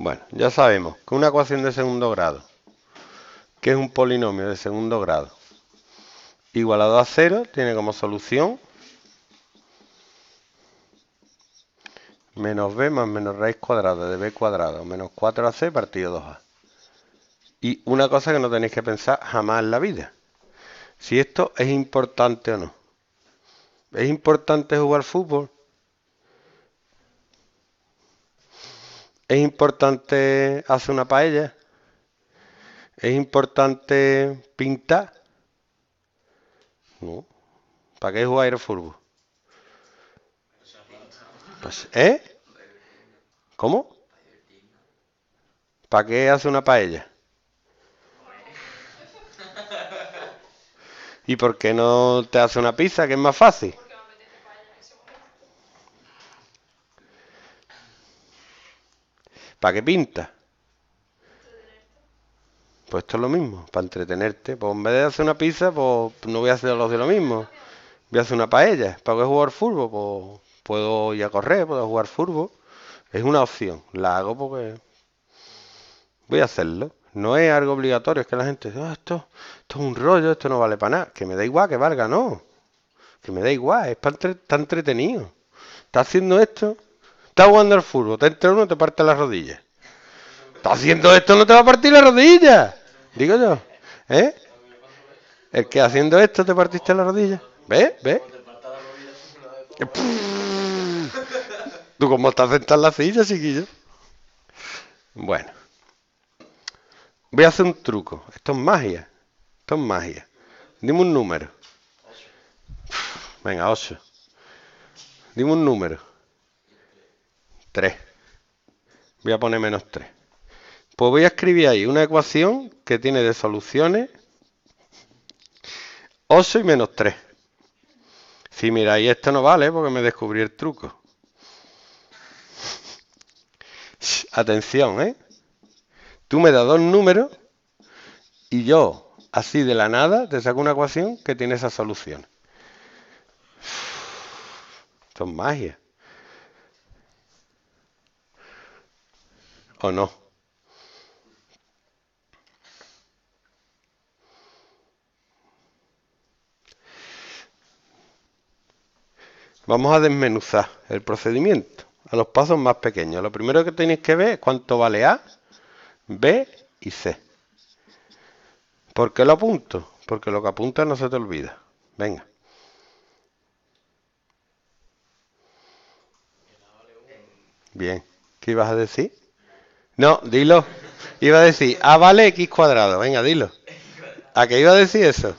Bueno, ya sabemos que una ecuación de segundo grado, que es un polinomio de segundo grado, igualado a cero, tiene como solución menos b más menos raíz cuadrada de b cuadrado menos 4ac partido 2a. Y una cosa que no tenéis que pensar jamás en la vida, si esto es importante o no. ¿Es importante jugar fútbol? ¿Es importante hacer una paella? ¿Es importante pintar? No. ¿Para qué jugar al fútbol? ¿Eh? ¿Cómo? ¿Para qué hace una paella? ¿Y por qué no te hace una pizza, que es más fácil? ¿Para qué pinta? Pues esto es lo mismo, para entretenerte. Pues en vez de hacer una pizza, pues no voy a hacer los de lo mismo. Voy a hacer una paella. ¿Para qué jugar fútbol? Pues puedo ir a correr, puedo jugar fútbol. Es una opción. La hago porque voy a hacerlo. No es algo obligatorio, es que la gente dice, ah, esto, esto es un rollo, esto no vale para nada. Que me da igual que valga, no. Que me da igual, es para entretenido. Está haciendo esto Está jugando al fútbol, te entra uno te parte la rodilla. Está haciendo esto, no te va a partir la rodilla. Digo yo. ¿Eh? El que haciendo esto te partiste la rodilla. ¿Ves? ¿Ves? Tú cómo estás sentado en la silla, chiquillo. Bueno. Voy a hacer un truco. Esto es magia. Esto es magia. Dime un número. Venga, 8. Dime un número. 3. Voy a poner menos 3. Pues voy a escribir ahí una ecuación que tiene de soluciones 8 y menos 3. Si miráis, esto no vale porque me descubrí el truco. atención, ¿eh? Tú me das dos números y yo, así de la nada, te saco una ecuación que tiene esa solución. son magia. o no. Vamos a desmenuzar el procedimiento a los pasos más pequeños. Lo primero que tenéis que ver es cuánto vale A, B y C. ¿Por qué lo apunto? Porque lo que apunta no se te olvida. Venga. Bien, ¿qué ibas a decir? No, dilo. Iba a decir A vale X cuadrado. Venga, dilo. ¿A qué iba a decir eso?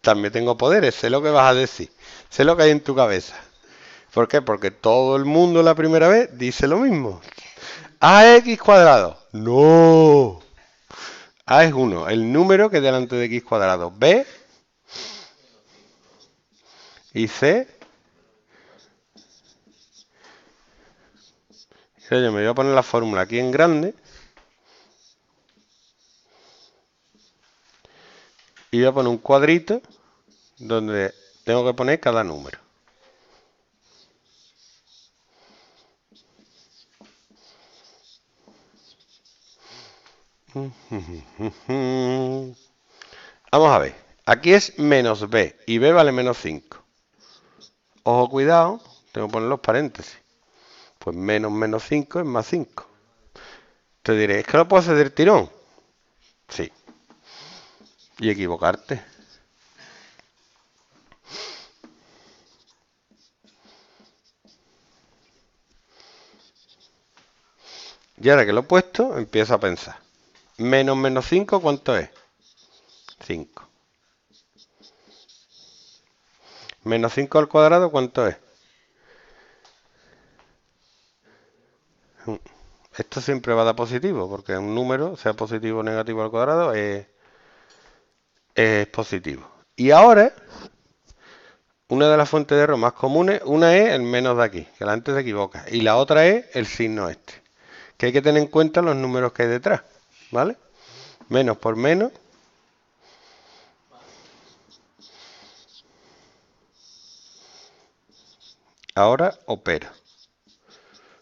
También tengo poderes, sé lo que vas a decir. Sé lo que hay en tu cabeza. ¿Por qué? Porque todo el mundo la primera vez dice lo mismo. A X cuadrado. No. A es uno. el número que es delante de x cuadrado. B y C yo me voy a poner la fórmula aquí en grande. Y voy a poner un cuadrito donde tengo que poner cada número. Vamos a ver. Aquí es menos b y b vale menos 5. Ojo, cuidado. Tengo que poner los paréntesis. Pues menos menos 5 es más 5. Te diré, ¿es que lo puedo hacer del tirón? Sí. Y equivocarte. Y ahora que lo he puesto, empiezo a pensar. Menos menos 5, ¿cuánto es? 5. Menos 5 al cuadrado, ¿cuánto es? Esto siempre va a dar positivo, porque un número, sea positivo o negativo al cuadrado, es, positivo. Y ahora, una de las fuentes de error más comunes, una es el menos de aquí, que la gente se equivoca, y la otra es el signo este, que hay que tener en cuenta los números que hay detrás, ¿vale? Menos por menos. Ahora opera.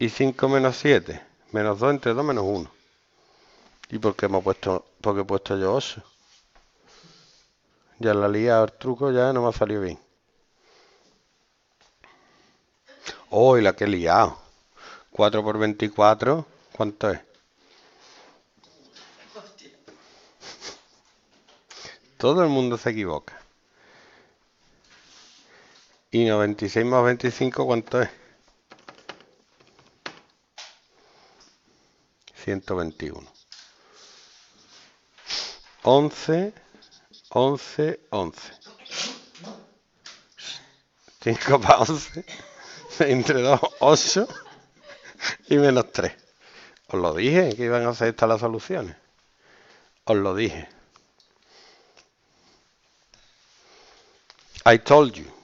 Y 5 menos 7. Menos 2 entre 2 menos 1. ¿Y por qué hemos puesto, porque he puesto yo 8? Ya la liado el truco, ya no me ha salido bien. ¡Oh, y la que he liado! 4 por 24, ¿cuánto es? Todo el mundo se equivoca. ¿Y 96 más 25 cuánto es? 121. 11, 11, 11. 5 para 11, entre 2, 8 y menos 3. Os lo dije que iban a hacer estas las soluciones. Os lo dije. I told you.